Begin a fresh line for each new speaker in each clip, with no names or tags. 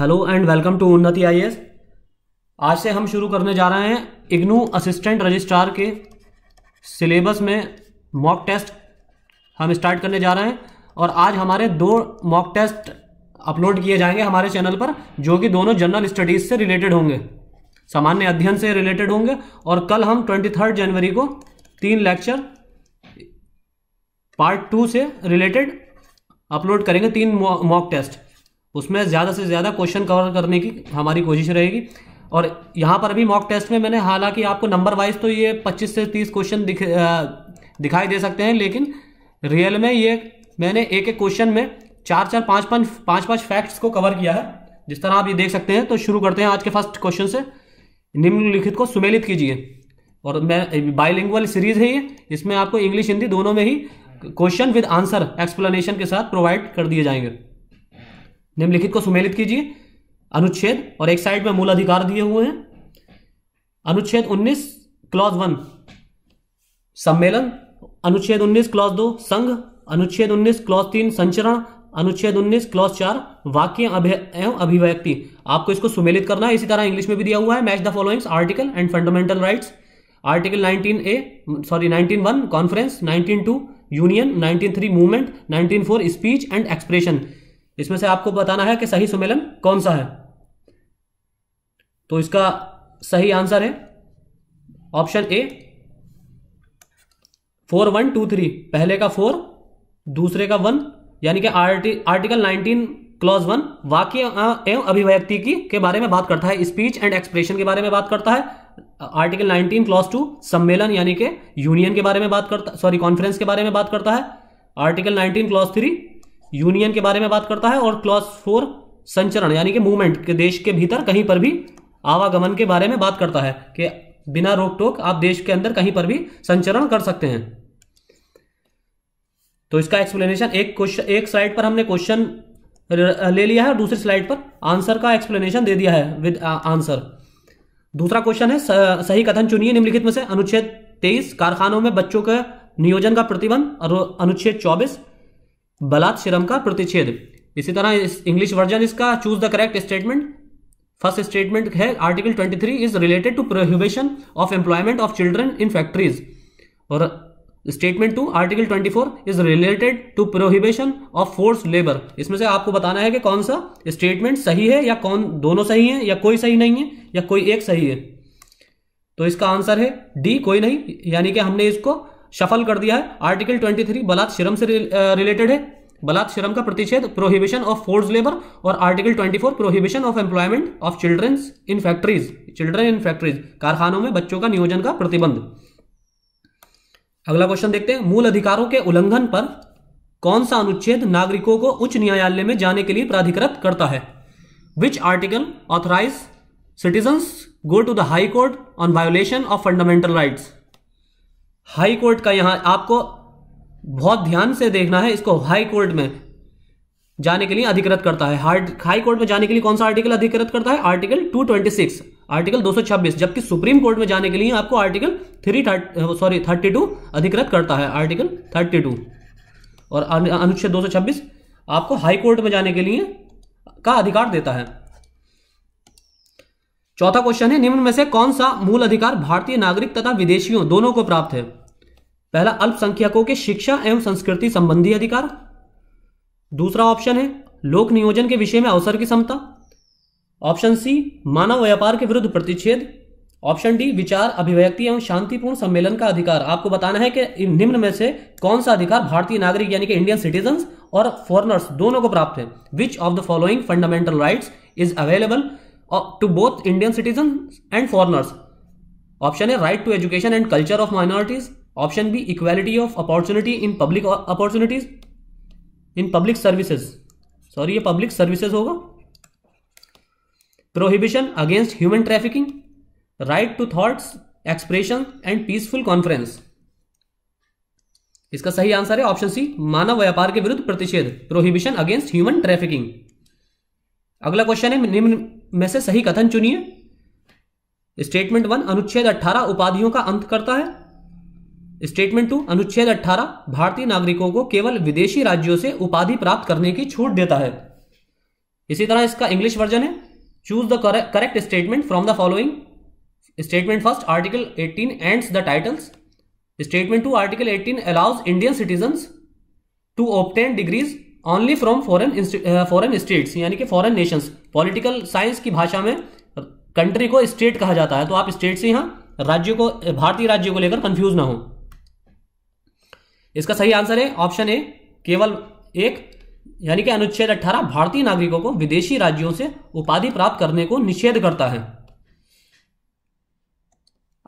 hello and welcome to उन्नति आई आज से हम शुरू करने जा रहे हैं इग्नू असिस्टेंट रजिस्ट्रार के सिलेबस में मॉक टेस्ट हम स्टार्ट करने जा रहे हैं और आज हमारे दो मॉक टेस्ट अपलोड किए जाएंगे हमारे चैनल पर जो कि दोनों जनरल स्टडीज़ से रिलेटेड होंगे सामान्य अध्ययन से रिलेटेड होंगे और कल हम ट्वेंटी थर्ड जनवरी को तीन लेक्चर पार्ट टू से रिलेटेड अपलोड करेंगे तीन मॉक टेस्ट उसमें ज़्यादा से ज़्यादा क्वेश्चन कवर करने की हमारी कोशिश रहेगी और यहाँ पर अभी मॉक टेस्ट में मैंने हालांकि आपको नंबर वाइज तो ये 25 से 30 क्वेश्चन दिख दिखाई दे सकते हैं लेकिन रियल में ये मैंने एक एक क्वेश्चन में चार चार पाँच पाँच पाँच पाँच फैक्ट्स को कवर किया है जिस तरह आप ये देख सकते हैं तो शुरू करते हैं आज के फर्स्ट क्वेश्चन से निम्नलिखित को सुमेलित कीजिए और मैं बाइलिंगुअल सीरीज है ये इसमें आपको इंग्लिश हिंदी दोनों में ही क्वेश्चन विद आंसर एक्सप्लेनेशन के साथ प्रोवाइड कर दिए जाएंगे निम्नलिखित को सुमेलित कीजिए अनुच्छेद और एक साइड में मूल अधिकार दिए हुए हैं अनुच्छेद 19 क्लॉज वन सम्मेलन अनुच्छेद 19 क्लॉज दो संघ अनुच्छेद 19 क्लॉज तीन संचरण अनुच्छेद 19 क्लॉज चार वाक्य एवं अभिव्यक्ति आपको इसको सुमेलित करना है इसी तरह इंग्लिश में भी दिया हुआ है match the followings article and fundamental rights article 19 A sorry 19 one conference 19 two union 19 three movement 19 four speech and expression इसमें से आपको बताना है कि सही सुमेलन कौन सा है तो इसका सही आंसर है option A four one two three पहले का फोर दूसरे का वन यानी कि article, article nineteen clause one वाक्य एवं अभिव्यक्ति की के बारे में बात करता है स्पीच एंड एक्सप्रेशन के बारे में बात करता है आर्टिकल 19 क्लॉज टू सम्मेलन यानी कि यूनियन के बारे में बात करता सॉरी कॉन्फ्रेंस के बारे में बात करता है आर्टिकल 19 क्लॉज थ्री यूनियन के बारे में बात करता है और क्लॉज फोर संचरण यानी कि मूवमेंट के देश के भीतर कहीं पर भी आवागमन के बारे में बात करता है कि बिना रोक टोक आप देश के अंदर कहीं पर भी संचरण कर सकते हैं तो इसका एक्सप्लेनेशन एक क्वेश्चन एक स्लाइड पर हमने क्वेश्चन ले लिया है और दूसरी स्लाइड पर आंसर का एक्सप्लेनेशन दे दिया है विद आंसर दूसरा क्वेश्चन है सही कथन चुनिए निम्नलिखित में से अनुच्छेद तेईस कारखानों में बच्चों के नियोजन का प्रतिबंध और अनुच्छेद चौबीस बलात्श्रम का प्रतिच्छेद इसी तरह इस इंग्लिश वर्जन इसका choose the correct statement first statement है article 23 is related to prohibition of employment of children in factories और statement two article 24 is related to prohibition of force labour इसमें से आपको बताना है कि कौन सा स्टेटमेंट सही है या कौन दोनों सही है या कोई सही नहीं है या कोई एक सही है तो इसका आंसर है डी कोई नहीं यानी कि हमने इसको शफल कर दिया है आर्टिकल 23 थ्री बलात्म से रिलेटेड है बलात्म का प्रतिषेध प्रोहिबिशन ऑफ फोर्स लेबर और article 24 prohibition of employment of children in factories children in factories कारखानों में बच्चों का नियोजन का प्रतिबंध अगला क्वेश्चन देखते हैं मूल अधिकारों के उल्लंघन पर कौन सा अनुच्छेद नागरिकों को उच्च न्यायालय में जाने के लिए प्राधिकृत करता है which article authorise citizens go to the high court on violation of fundamental rights high court का यहाँ आपको बहुत ध्यान से देखना है इसको हाई कोर्ट में जाने के लिए अधिकृत करता है हार्ड हाई कोर्ट में जाने के लिए कौन सा आर्टिकल अधिकृत करता है आर्टिकल 226 आर्टिकल 226 जबकि सुप्रीम कोर्ट में जाने के लिए आपको आर्टिकल थ्री सॉरी टू अधिकृत करता है आर्टिकल टू और अनुच्छेद दो आपको हाई कोर्ट में जाने के लिए का अधिकार देता है चौथा क्वेश्चन है निम्न में से कौन सा मूल अधिकार भारतीय नागरिक तथा विदेशियों दोनों को प्राप्त है पहला अल्पसंख्यकों के शिक्षा एवं संस्कृति संबंधी अधिकार दूसरा ऑप्शन है लोक नियोजन के विषय में अवसर की क्षमता ऑप्शन सी मानव व्यापार के विरुद्ध प्रतिच्छेद ऑप्शन डी विचार अभिव्यक्ति एवं शांतिपूर्ण सम्मेलन का अधिकार आपको बताना है कि निम्न में से कौन सा अधिकार भारतीय नागरिक यानी कि इंडियन सिटीजन और फॉरनर्स दोनों को प्राप्त है which of the following fundamental right is available to both Indian citizen and foreigners option है right to education and culture of minorities option B equality of opportunity in public opportunities in public services sorry ये public services होगा prohibition against human trafficking right to thoughts expression and peaceful conference इसका सही answer है option C मानव व्यापार के विरुद्ध प्रतिषेध prohibition against human trafficking अगला क्वेश्चन है निम्न में से सही कथन चुनिए स्टेटमेंट वन अनुच्छेद 18 उपाधियों का अंत करता है स्टेटमेंट टू अनुच्छेद 18 भारतीय नागरिकों को केवल विदेशी राज्यों से उपाधि प्राप्त करने की छूट देता है इसी तरह इसका इंग्लिश वर्जन है choose the correct statement from the following statement first article 18 ends the titles statement two article 18 allows Indian citizen to obtain degrees only from foreign foreign states यानी कि फॉरन नेशंस पॉलिटिकल साइंस की भाषा में country को state कहा जाता है तो आप स्टेट से यहां राज्यों को भारतीय राज्य को लेकर कंफ्यूज ना हो इसका सही आंसर है ऑप्शन ए केवल एक यानी कि अनुच्छेद 18 भारतीय नागरिकों को विदेशी राज्यों से उपाधि प्राप्त करने को निषेध करता है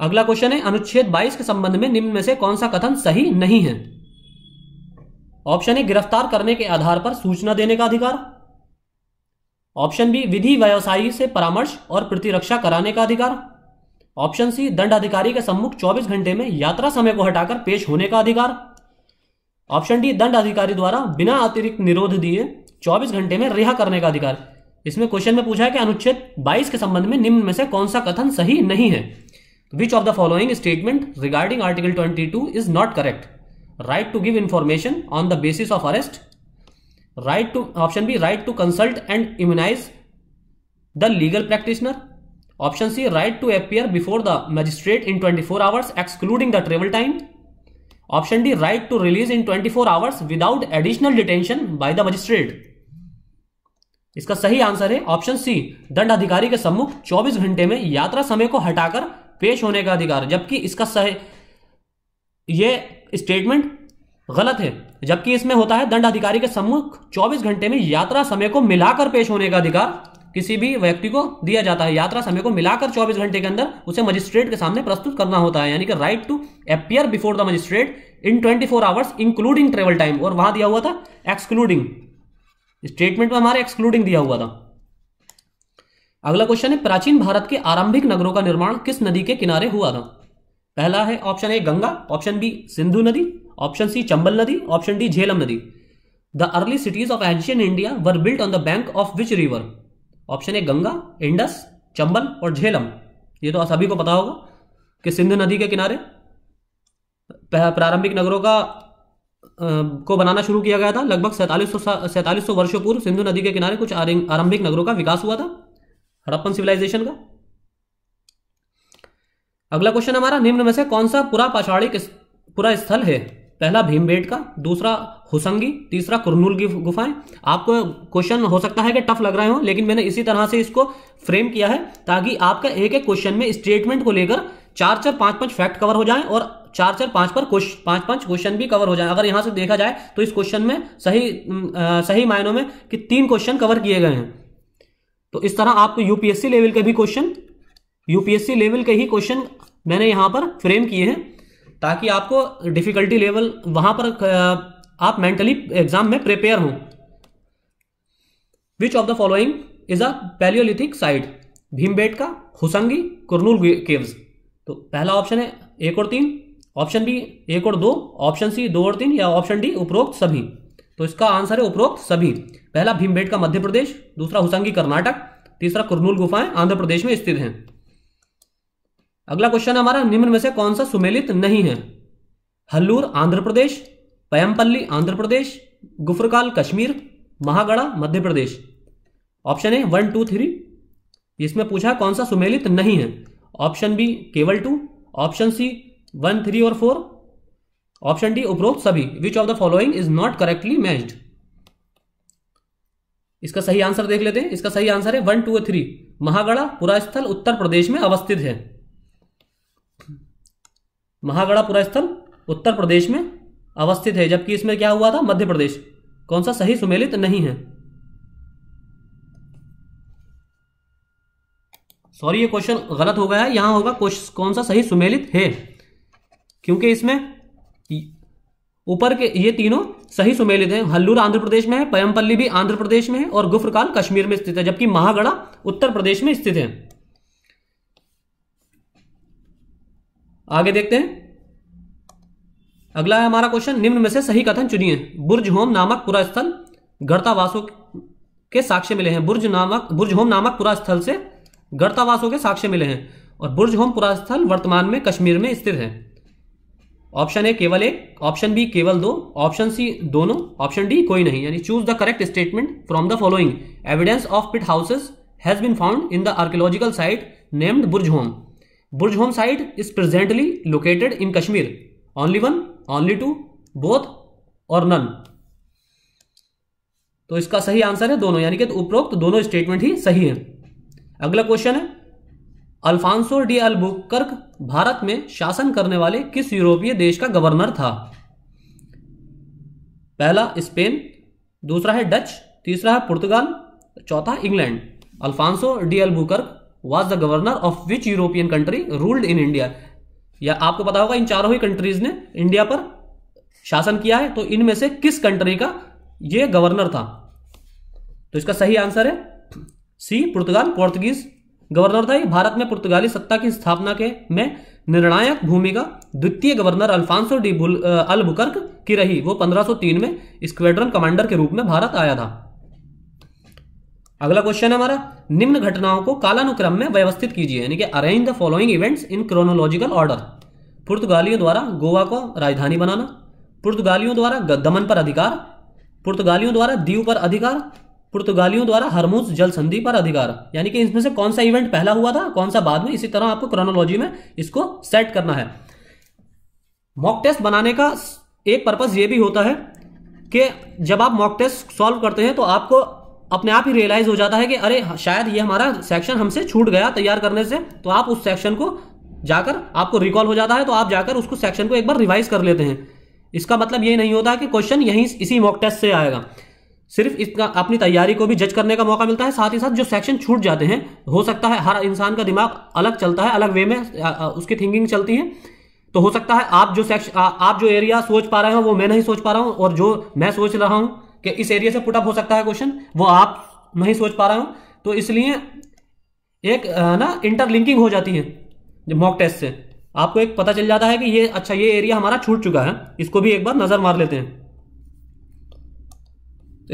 अगला क्वेश्चन है अनुच्छेद 22 के संबंध में निम्न में से कौन सा कथन सही नहीं है ऑप्शन ए गिरफ्तार करने के आधार पर सूचना देने का अधिकार ऑप्शन बी विधि व्यवसायी से परामर्श और प्रतिरक्षा कराने का अधिकार ऑप्शन सी दंड अधिकारी के सम्मुख 24 घंटे में यात्रा समय को हटाकर पेश होने का अधिकार ऑप्शन डी दंड अधिकारी द्वारा बिना अतिरिक्त निरोध दिए 24 घंटे में रिहा करने का अधिकार इसमें क्वेश्चन में पूछा है कि अनुच्छेद 22 के संबंध में निम्न में से कौन सा कथन सही नहीं है which of the following statement regarding article twenty is not correct right to give information on the basis of arrest right to option B right to consult and immunise the legal practitioner option C right to appear before the magistrate in 24 hours excluding the travel time option D right to release in twenty four hours without additional detention by the magistrate इसका सही answer है option C दंड अधिकारी के सम्मुख चौबीस घंटे में यात्रा समय को हटाकर पेश होने का अधिकार जबकि इसका सही ये स्टेटमेंट गलत है जबकि इसमें होता है दंडाधिकारी के सम्मुख 24 घंटे में यात्रा समय को मिलाकर पेश होने का अधिकार किसी भी व्यक्ति को दिया जाता है यात्रा समय को मिलाकर 24 घंटे के अंदर उसे मजिस्ट्रेट के सामने प्रस्तुत करना होता है यानी कि right to appear before the magistrate in 24 four hours including travel time और वहां दिया हुआ था एक्सक्लूडिंग स्टेटमेंट में हमारे एक्सक्लूडिंग दिया हुआ था अगला क्वेश्चन है प्राचीन भारत के आरंभिक नगरों का निर्माण किस नदी के किनारे हुआ था पहला है option A Ganga option B Sindhu नदी ऑप्शन सी चंबल नदी ऑप्शन डी झेलम नदी the early cities of ancient India were built on the bank of which river option A Ganga Indus Chambal और झेलम ये तो सभी को पता होगा कि सिंधु नदी के किनारे प्रारंभिक नगरों का को बनाना शुरू किया गया था लगभग सैंतालीस सौ वर्षों पूर्व सिंधु नदी के किनारे कुछ आरंभिक नगरों का विकास हुआ था हड़प्पन सिविलाइजेशन का अगला क्वेश्चन हमारा निम्न में से कौन सा पूरा पछाड़ी पूरा स्थल है पहला भीमबेट का दूसरा हुसंगी तीसरा कुरनूल की गुफाएं आपको क्वेश्चन हो सकता है कि टफ लग रहे हो लेकिन मैंने इसी तरह से इसको फ्रेम किया है ताकि आपका एक एक क्वेश्चन में स्टेटमेंट को लेकर चार चार पांच पांच फैक्ट कवर हो जाए और चार चार पांच पर पांच पांच क्वेश्चन भी कवर हो जाए अगर यहां से देखा जाए तो इस क्वेश्चन में सही आ, सही मायनों में कि तीन क्वेश्चन कवर किए गए हैं तो इस तरह आपको यूपीएससी लेवल के भी क्वेश्चन यूपीएससी लेवल के ही क्वेश्चन मैंने यहाँ पर फ्रेम किए हैं ताकि आपको डिफिकल्टी लेवल वहां पर आप मेंटली एग्जाम में प्रिपेयर हो which of the following is a palaeolithic site Bhimbetka हुसंगी कुरनूल केव्स तो पहला ऑप्शन है एक और तीन ऑप्शन बी एक और दो ऑप्शन सी दो और तीन या ऑप्शन डी उपरोक्त सभी तो इसका आंसर है उपरोक्त सभी पहला भीमबेट का मध्य प्रदेश दूसरा हुसंगी कर्नाटक तीसरा कुरनूल गुफाएं आंध्र प्रदेश में स्थित हैं अगला क्वेश्चन हमारा निम्न में से कौन सा सुमेलित नहीं है Hallur Andhra Pradesh Paiyampalli Andhra Pradesh Gufkral Kashmir Mahagara Madhya Pradesh option A one two three इसमें पूछा कौन सा सुमेलित नहीं है ऑप्शन बी केवल two option C one three और फोर ऑप्शन डी उपरोक्त सभी which of the following is not correctly matched इसका सही आंसर देख लेते हैं इसका सही आंसर है वन टू और थ्री महागढ़ा पुरा स्थल उत्तर प्रदेश में अवस्थित है पुरा स्थल उत्तर प्रदेश में अवस्थित है जबकि इसमें क्या हुआ था मध्य प्रदेश कौन सा सही सुमेलित नहीं है सॉरी ये क्वेश्चन गलत हो गया है यहां होगा कौन सा सही सुमेलित है क्योंकि इसमें ऊपर के ये तीनों सही सुमेलित हैं हल्लूर आंध्र प्रदेश में है पयमपल्ली भी आंध्र प्रदेश में है और गुफ्रकाल कश्मीर में स्थित है जबकि महागढ़ा उत्तर प्रदेश में स्थित है आगे देखते हैं अगला है हमारा क्वेश्चन निम्न में से सही कथन चुनिए बुर्ज होम नामक पूरा स्थल गर्तावासों के साक्ष्य मिले हैं बुर्ज नामक बुर्ज होम नामक पूरा स्थल से गर्तावासों के साक्ष्य मिले हैं और बुर्ज होम पूरा स्थल वर्तमान में कश्मीर में स्थित है ऑप्शन ए केवल एक ऑप्शन बी केवल दो ऑप्शन सी दोनों ऑप्शन डी कोई नहीं यानी choose the correct statement from the following evidence of pit houses has been found in the archaeological site named Burzahom Burzahom site is presently located in Kashmir Only one only two both और none तो इसका सही answer है दोनों यानी कि तो उपरोक्त तो दोनों स्टेटमेंट ही सही है अगला क्वेश्चन है अल्फांसो डी अल्बुकर्क भारत में शासन करने वाले किस यूरोपीय देश का गवर्नर था पहला स्पेन दूसरा है डच तीसरा है पुर्तगाल चौथा England Alfonso de Albuquerque was the governor of which European country ruled in India या आपको पता होगा इन चारों ही कंट्रीज ने इंडिया पर शासन किया है तो इनमें से किस कंट्री का ये गवर्नर था तो इसका सही आंसर है सी पुर्तगाल पोर्तुगीज गवर्नर था ये भारत में पुर्तगाली सत्ता की स्थापना के में निर्णायक भूमिका द्वितीय governor Alfonso de Albuquerque की रही वो 1503 में स्क्वेड्रन कमांडर के रूप में भारत आया था अगला क्वेश्चन है हमारा निम्न घटनाओं को कालानुक्रम में व्यवस्थित कीजिए यानी कि arrange the following events in chronological order पुर्तगालियों द्वारा गोवा को राजधानी बनाना पुर्तगालियों द्वारा दमन पर अधिकार पुर्तगालियों द्वारा दीव पर अधिकार पुर्तगालियों द्वारा हरमूज जल संधि पर अधिकार यानी कि इसमें से कौन सा इवेंट पहला हुआ था कौन सा बाद में इसी तरह आपको क्रोनोलॉजी में इसको सेट करना है मॉक टेस्ट बनाने का एक पर्पज ये भी होता है कि जब आप मॉक टेस्ट सॉल्व करते हैं तो आपको अपने आप ही रियलाइज हो जाता है कि अरे हाँ, शायद ये हमारा सेक्शन हमसे छूट गया तैयार करने से तो आप उस सेक्शन को जाकर आपको रिकॉल हो जाता है तो आप जाकर उसको सेक्शन को एक बार रिवाइज कर लेते हैं इसका मतलब ये नहीं होता कि क्वेश्चन यहीं इसी मॉक टेस्ट से आएगा सिर्फ इसका अपनी तैयारी को भी जज करने का मौका मिलता है साथ ही साथ जो सेक्शन छूट जाते हैं हो सकता है हर इंसान का दिमाग अलग चलता है अलग वे में उसकी थिंकिंग चलती है तो हो सकता है आप जो सेक्शन आप जो एरिया सोच पा रहे हो वो मैं नहीं सोच पा रहा हूँ और जो मैं सोच रहा हूँ कि इस एरिया से पुटअप हो सकता है क्वेश्चन वो आप नहीं सोच पा रहा हूं तो इसलिए एक ना इंटरलिंकिंग हो जाती है मॉक टेस्ट से आपको एक पता चल जाता है कि ये अच्छा ये एरिया हमारा छूट चुका है इसको भी एक बार नज़र मार लेते हैं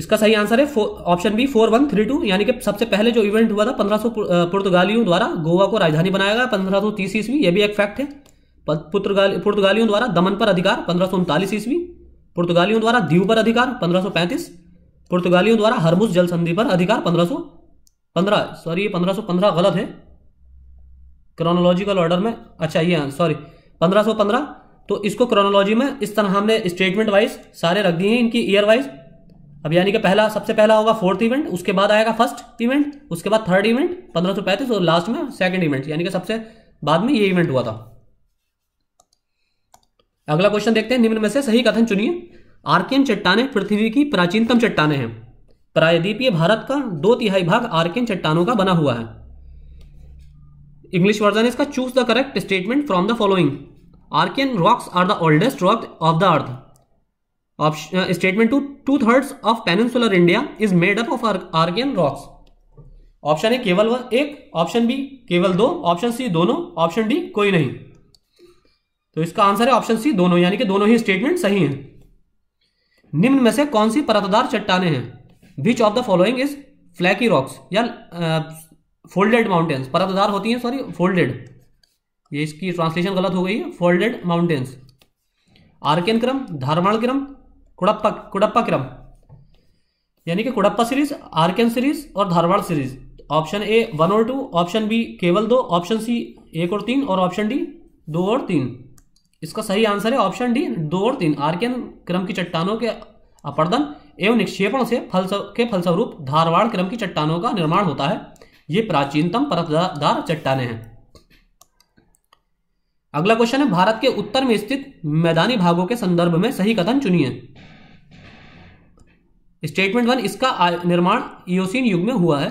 इसका सही आंसर है option B four one three two यानी कि सबसे पहले जो इवेंट हुआ था पंद्रह सौ पुर्तगालियों द्वारा गोवा को राजधानी बनाया गया पंद्रह सौ तीस ईस्वी यह भी एक फैक्ट है पुर्तगालियों द्वारा दमन पर अधिकार पंद्रह सौ उनतालीस ईस्वी पुर्तगालियों द्वारा दीव पर अधिकार 1535 पुर्तगालियों द्वारा हरमुज जल संधि पर अधिकार 1515 सॉरी ये 1515 गलत है क्रोनोलॉजिकल ऑर्डर में अच्छा ये हाँ, सॉरी 1515 तो इसको क्रोनोलॉजी में इस तरह हमने स्टेटमेंट वाइज सारे रख दिए हैं इनकी ईयर वाइज अब यानी कि पहला सबसे पहला होगा फोर्थ इवेंट उसके बाद आएगा फर्स्ट इवेंट उसके बाद थर्ड इवेंट पैंतीस और लास्ट में सेकेंड इवेंट यानी कि सबसे बाद में ये इवेंट हुआ था अगला क्वेश्चन देखते हैं निम्न में से सही कथन चुनिए आर्कियन चट्टाने पृथ्वी की प्राचीनतम चट्टाने हैं प्रायद्वीपीय भारत का दो तिहाई भाग आर्कियन चट्टानों का बना हुआ है इंग्लिश वर्जन इसका choose the correct statement from the following Archaean rocks are the oldest rock of the earth option statement two two thirds of peninsular India is made up of Archaean rocks option A केवल one एक option B केवल दो option C दोनों option D कोई नहीं तो इसका answer है ऑप्शन सी दोनों यानी कि दोनों ही स्टेटमेंट सही हैं निम्न में से कौन सी परतदार चट्टाने हैं which of the following is flaky rocks या फोल्डेड माउंटेन्स परतदार होती हैं सॉरी फोल्डेड ये इसकी ट्रांसलेशन गलत हो गई है फोल्डेड माउंटेन्स आर्कियन क्रम धारवाण क्रम कुड़प्पा कुड़प्पा क्रम यानी कि कुड़प्पा सीरीज आर्कियन सीरीज और Dharwar series option A one और टू ऑप्शन बी केवल दो ऑप्शन सी एक और तीन और ऑप्शन डी दो और तीन इसका सही आंसर है ऑप्शन डी दो और तीन आर्कियन क्रम की चट्टानों के अपर्दन एवं निक्षेपण से फल के फलस्वरूप धारवाड़ क्रम की चट्टानों का निर्माण होता है ये प्राचीनतम परतदार चट्टाने हैं अगला क्वेश्चन है भारत के उत्तर में स्थित मैदानी भागों के संदर्भ में सही कथन चुनिए स्टेटमेंट वन इसका निर्माण ईओसिन युग में हुआ है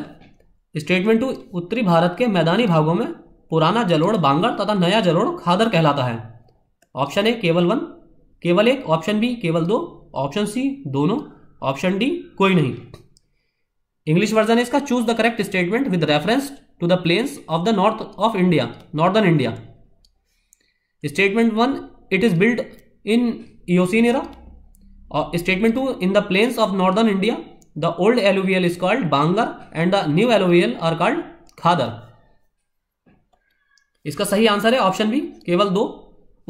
स्टेटमेंट टू उत्तरी भारत के मैदानी भागों में पुराना जलोड़ बांगड़ तथा नया जलोड़ खादर कहलाता है ऑप्शन ए केवल वन केवल एक ऑप्शन बी केवल दो ऑप्शन सी दोनों ऑप्शन डी कोई नहीं इंग्लिश वर्जन है इसका choose the correct statement with reference to the plains of the north of India northern India statement one it is build in Eocene और statement two in the plains of northern India the old alluvial is called bangar and the new alluvial are called khadar इसका सही answer है option B केवल दो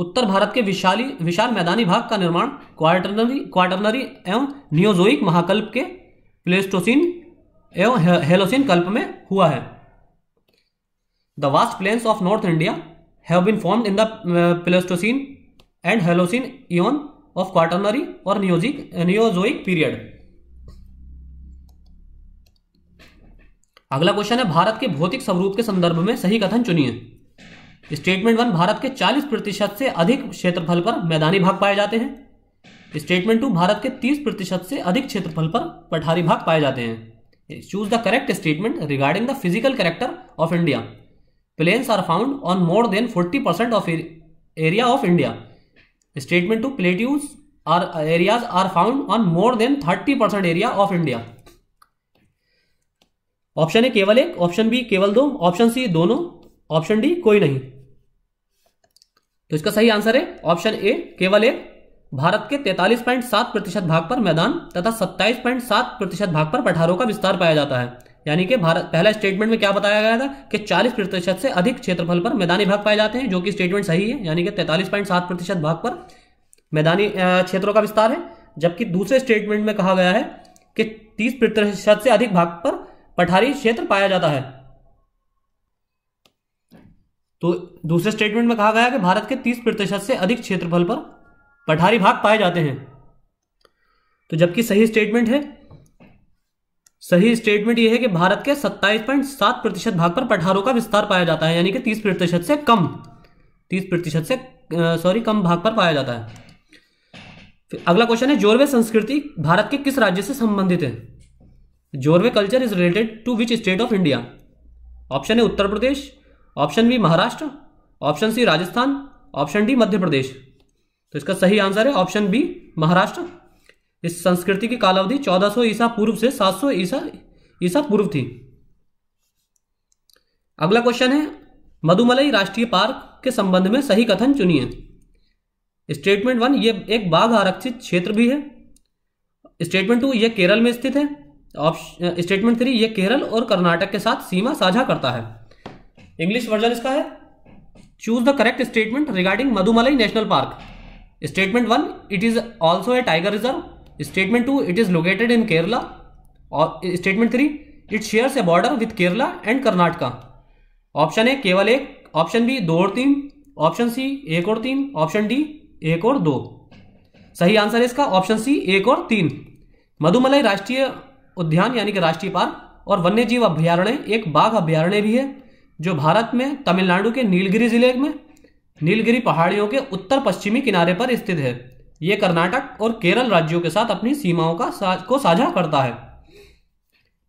उत्तर भारत के विशाली विशाल मैदानी भाग का निर्माण क्वार्टरनरी क्वार्टरनरी एवं नियोजोइक महाकल्प के प्लेस्टोसिन एवं हेलोसिन कल्प में हुआ है the vast plains of north India have been formed in the Pleistocene and Holocene in of Quaternary और नियोजिक नियोजोइक पीरियड अगला क्वेश्चन है भारत के भौतिक स्वरूप के संदर्भ में सही कथन चुनिए स्टेटमेंट वन भारत के 40 प्रतिशत से अधिक क्षेत्रफल पर मैदानी भाग पाए जाते हैं स्टेटमेंट टू भारत के 30 प्रतिशत से अधिक क्षेत्रफल पर पठारी भाग पाए जाते हैं choose the correct statement regarding the physical character of India plains are found on more than 40 percent of area of India statement two plateaus are areas are found on more than 30 percent area of India option A केवल एक option B केवल दो option C दोनों option D कोई नहीं तो इसका सही आंसर है ऑप्शन ए केवल एक भारत के 43.7 प्रतिशत भाग पर मैदान तथा 27.7 प्रतिशत भाग पर पठारों का विस्तार पाया जाता है यानी कि भारत पहला स्टेटमेंट में क्या बताया गया था कि 40 प्रतिशत से अधिक क्षेत्रफल पर मैदानी भाग पाए जाते हैं जो कि स्टेटमेंट सही है यानी कि 43.7 प्रतिशत भाग पर मैदानी क्षेत्रों का विस्तार है जबकि दूसरे स्टेटमेंट में कहा गया है कि तीस प्रतिशत से अधिक भाग पर पठारी क्षेत्र पाया जाता है तो दूसरे स्टेटमेंट में कहा गया कि भारत के तीस प्रतिशत से अधिक क्षेत्रफल पर पठारी भाग पाए जाते हैं तो जबकि सही स्टेटमेंट है सही स्टेटमेंट यह है कि भारत के 27.7 प्रतिशत भाग पर पठारों का विस्तार पाया जाता है यानी कि 30 प्रतिशत से कम 30 प्रतिशत से सॉरी कम भाग पर पाया जाता है अगला क्वेश्चन है जोरवे संस्कृति भारत के किस राज्य से संबंधित है Jorwe culture is related to which state of India option है Uttar Pradesh option B Maharashtra option C Rajasthan option D Madhya Pradesh तो इसका सही आंसर है ऑप्शन बी महाराष्ट्र इस संस्कृति की कालावधि 1400 ईसा पूर्व से 700 ईसा ईसा पूर्व थी अगला क्वेश्चन है मधुमलई राष्ट्रीय पार्क के संबंध में सही कथन चुनिए स्टेटमेंट वन ये एक बाघ आरक्षित क्षेत्र भी है स्टेटमेंट टू ये केरल में स्थित है स्टेटमेंट थ्री ये केरल और कर्नाटक के साथ सीमा साझा करता है इंग्लिश वर्जन इसका है choose the correct statement regarding Mudumalai national park statement one it is also a tiger reserve statement two it is located in Kerala और statement three it shares a border with Kerala and Karnataka option A केवल एक option B दो और तीन option C एक और तीन option D एक और दो सही आंसर है इसका ऑप्शन सी एक और तीन मधुमलई राष्ट्रीय उद्यान यानी कि राष्ट्रीय पार्क और वन्यजीव जीव अभ्यारण्य एक बाघ अभ्यारण्य भी है जो भारत में तमिलनाडु के नीलगिरी जिले में नीलगिरी पहाड़ियों के उत्तर पश्चिमी किनारे पर स्थित है ये कर्नाटक और केरल राज्यों के साथ अपनी सीमाओं का सा, को साझा करता है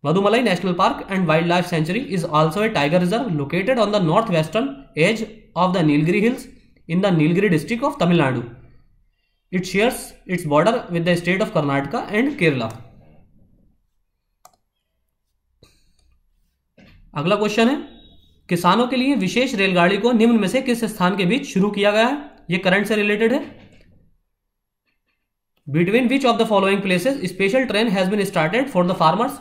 Mudumalai national park and wildlife sanctuary is also a tiger reserve located on the north western edge of the Nilgiri hills in the Nilgiri district of Tamil Nadu it shares its border with the state of Karnataka and Kerala अगला question है किसानों के लिए विशेष रेलगाड़ी को निम्न में से किस स्थान के बीच शुरू किया गया है यह करंट से रिलेटेड है between which of the following places special train has been started for the farmers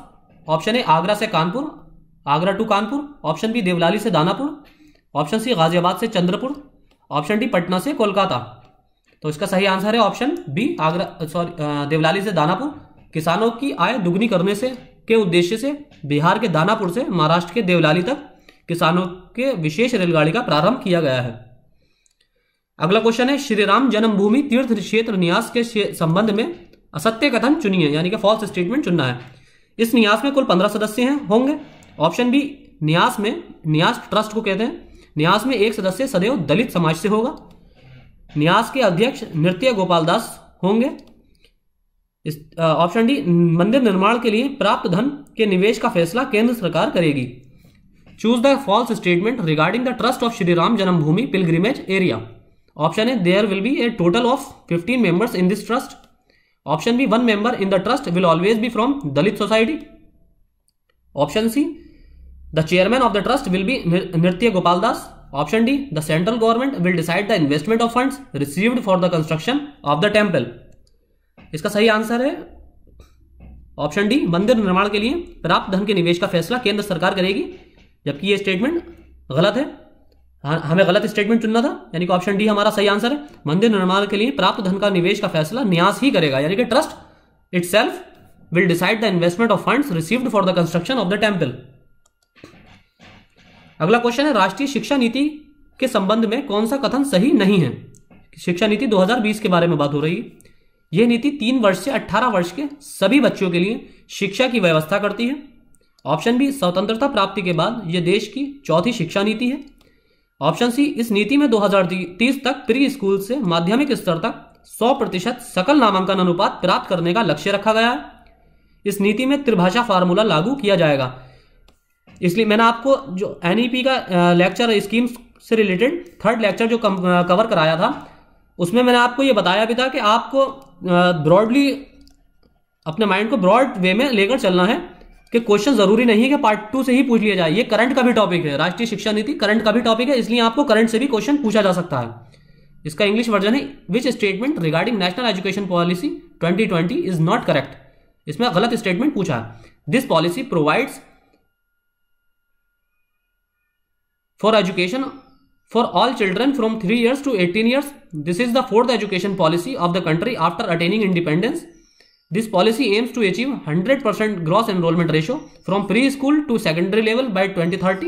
option A Agra से Kanpur Agra to Kanpur option B Devlali से दानापुर ऑप्शन सी गाजियाबाद से चंद्रपुर ऑप्शन डी पटना से कोलकाता तो इसका सही आंसर है option B Agra sorry Devlali से दानापुर किसानों की आय दुगनी करने से के उद्देश्य से बिहार के दानापुर से महाराष्ट्र के देवलाली तक किसानों के विशेष रेलगाड़ी का प्रारंभ किया गया है अगला क्वेश्चन है श्री राम जन्मभूमि तीर्थ क्षेत्र न्यास के संबंध में असत्य कथन चुनिए यानी कि फॉल्स स्टेटमेंट चुनना है इस न्यास में कुल पंद्रह सदस्य हैं होंगे ऑप्शन बी न्यास में न्यास ट्रस्ट को कहते हैं न्यास में एक सदस्य सदैव दलित समाज से होगा न्यास के अध्यक्ष नृत्य गोपाल दास होंगे ऑप्शन डी मंदिर निर्माण के लिए प्राप्त धन के निवेश का फैसला केंद्र सरकार करेगी choose the false statement regarding the trust of Shri Ram Janmabhoomi pilgrimage area option A there will be a total of fifteen members in this trust option B one member in the trust will always be from Dalit society option C the chairman of the trust will be Nritya Gopal Das option D the central government will decide the investment of fund received for the construction of the temple इसका सही answer है option D मंदिर निर्माण के लिए प्राप्त धन के निवेश का फैसला केंद्र सरकार करेगी जबकि ये स्टेटमेंट गलत है हमें गलत स्टेटमेंट चुनना था यानी कि ऑप्शन डी हमारा सही आंसर है मंदिर निर्माण के लिए प्राप्त धन का निवेश का फैसला न्यास ही करेगा यानी कि trust itself will decide the investment of fund received for the construction of the temple अगला क्वेश्चन है राष्ट्रीय शिक्षा नीति के संबंध में कौन सा कथन सही नहीं है शिक्षा नीति 2020 के बारे में बात हो रही है यह नीति तीन वर्ष से 18 वर्ष के सभी बच्चों के लिए शिक्षा की व्यवस्था करती है ऑप्शन बी स्वतंत्रता प्राप्ति के बाद यह देश की चौथी शिक्षा नीति है ऑप्शन सी इस नीति में 2030 तक प्री स्कूल से माध्यमिक स्तर तक 100 प्रतिशत सकल नामांकन अनुपात प्राप्त करने का लक्ष्य रखा गया है इस नीति में त्रिभाषा फार्मूला लागू किया जाएगा इसलिए मैंने आपको जो एन e का लेक्चर स्कीम से रिलेटेड थर्ड लेक्चर जो कवर कराया था उसमें मैंने आपको ये बताया भी था कि आपको ब्रॉडली अपने माइंड को ब्रॉड वे में लेकर चलना है कि क्वेश्चन जरूरी नहीं है कि पार्ट टू से ही पूछ लिया जाए ये करंट का भी टॉपिक है राष्ट्रीय शिक्षा नीति करंट का भी टॉपिक है इसलिए आपको करंट से भी क्वेश्चन पूछा जा सकता है इसका इंग्लिश वर्जन है which statement regarding national education policy 2020 is not correct इसमें गलत स्टेटमेंट पूछा है this policy provides for education for all children from three years to eighteen years this is the fourth education policy of the country after attaining independence This policy aims to achieve 100% ratio from pre school to secondary level by twenty thirty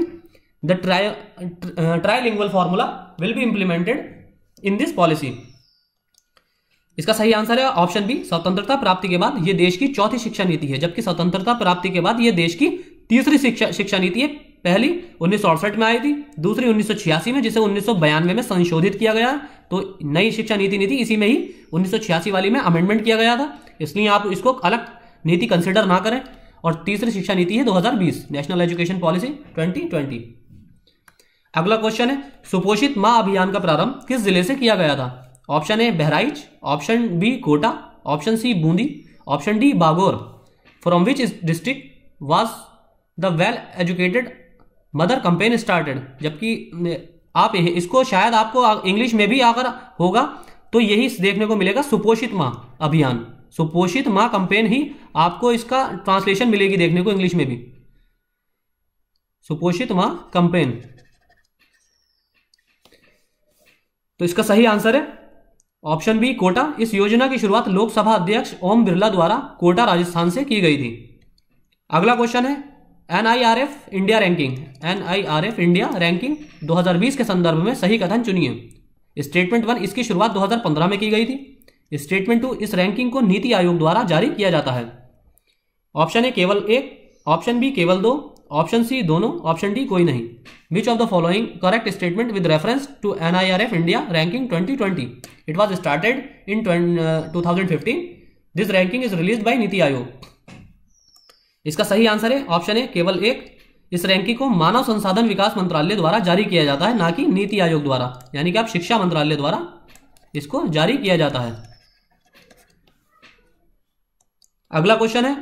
the tri uh, trilingual formula will be implemented in this policy इसका सही answer है option B स्वतंत्रता प्राप्ति के बाद यह देश की चौथी शिक्षा नीति है जबकि स्वतंत्रता प्राप्ति के बाद यह देश की तीसरी शिक्षा शिक्षा नीति है पहली उन्नीस में आई थी दूसरी उन्नीस में जिसे उन्नीस में संशोधित किया गया तो नई शिक्षा नीति नीति इसी में ही उन्नीस वाली में अमेंडमेंट किया गया था इसलिए आप इसको अलग नीति कंसिडर ना करें और तीसरी शिक्षा नीति है 2020 नेशनल एजुकेशन पॉलिसी 2020 अगला क्वेश्चन है सुपोषित माँ अभियान का प्रारंभ किस जिले से किया गया था option A Bahraich option B Kota option C Bundi option D Bagore from which district was the well educated mother campaign started जबकि आप इसको शायद आपको इंग्लिश में भी आकर होगा तो यही देखने को मिलेगा सुपोषित माँ अभियान सुपोषित माँ कंपेन ही आपको इसका ट्रांसलेशन मिलेगी देखने को इंग्लिश में भी सुपोषित माँ कंपेन तो इसका सही आंसर है ऑप्शन बी कोटा इस योजना की शुरुआत लोकसभा अध्यक्ष ओम बिरला द्वारा कोटा राजस्थान से की गई थी अगला क्वेश्चन है NIRF India ranking NIRF India ranking 2020 के संदर्भ में सही कथन चुनिए स्टेटमेंट वन इसकी शुरुआत 2015 में की गई थी स्टेटमेंट टू इस रैंकिंग को नीति आयोग द्वारा जारी किया जाता है ऑप्शन ए केवल एक ऑप्शन बी केवल दो ऑप्शन सी दोनों ऑप्शन डी कोई नहीं which of the following correct statement with reference to N I R F India ranking twenty twenty it was started in two thousand fifteen this ranking is release by NITI Aayog इसका सही answer है option A केवल एक इस ranking को मानव संसाधन विकास मंत्रालय द्वारा जारी किया जाता है ना कि नीति आयोग द्वारा यानी कि आप शिक्षा मंत्रालय द्वारा इसको जारी किया जाता है अगला क्वेश्चन है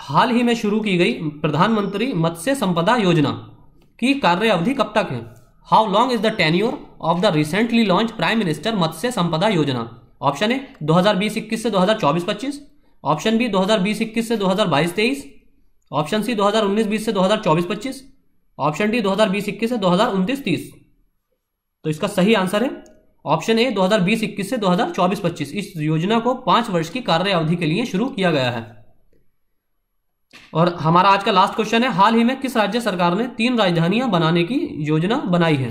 हाल ही में शुरू की गई प्रधानमंत्री मत्स्य संपदा योजना की कार्य अवधि कब तक है how long is the tenure of the recently launch prime minister Matsya Sampada Yojana option A 2020 से 2024-25 ऑप्शन बी 2020 से 2022-23 ऑप्शन सी 2019-20 से 2024-25 ऑप्शन डी 2021 से 2029-30 तो इसका सही आंसर है ऑप्शन ए 2021 से 2024-25 इस योजना को पांच वर्ष की कार्य अवधि के लिए शुरू किया गया है और हमारा आज का लास्ट क्वेश्चन है हाल ही में किस राज्य सरकार ने तीन राजधानियां बनाने की योजना बनाई है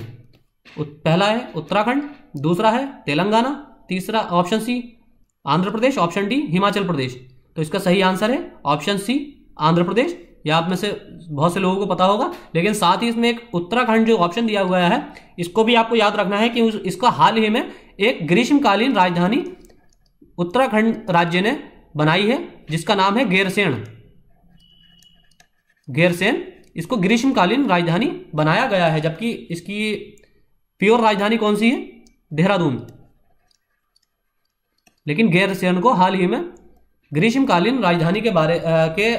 पहला है उत्तराखंड दूसरा है तेलंगाना तीसरा option C Andhra Pradesh option D Himachal Pradesh तो इसका सही आंसर है ऑप्शन सी आंध्र प्रदेश या आप में से बहुत से लोगों को पता होगा लेकिन साथ ही इसमें एक उत्तराखंड जो ऑप्शन दिया हुआ है इसको भी आपको याद रखना है कि इसका हाल ही में एक ग्रीष्मकालीन राजधानी उत्तराखंड राज्य ने बनाई है जिसका नाम है गेरसेण गेरसेन इसको ग्रीष्मकालीन राजधानी बनाया गया है जबकि इसकी प्योर राजधानी कौन सी है देहरादून लेकिन गेरसेन को हाल ही में ग्रीष्मकालीन राजधानी के बारे आ, के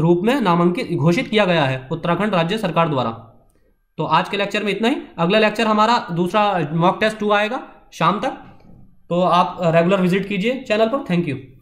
रूप में नामांकित घोषित किया गया है उत्तराखंड राज्य सरकार द्वारा तो आज के लेक्चर में इतना ही अगला लेक्चर हमारा दूसरा मॉक टेस्ट टू आएगा शाम तक तो आप रेगुलर विजिट कीजिए चैनल पर थैंक यू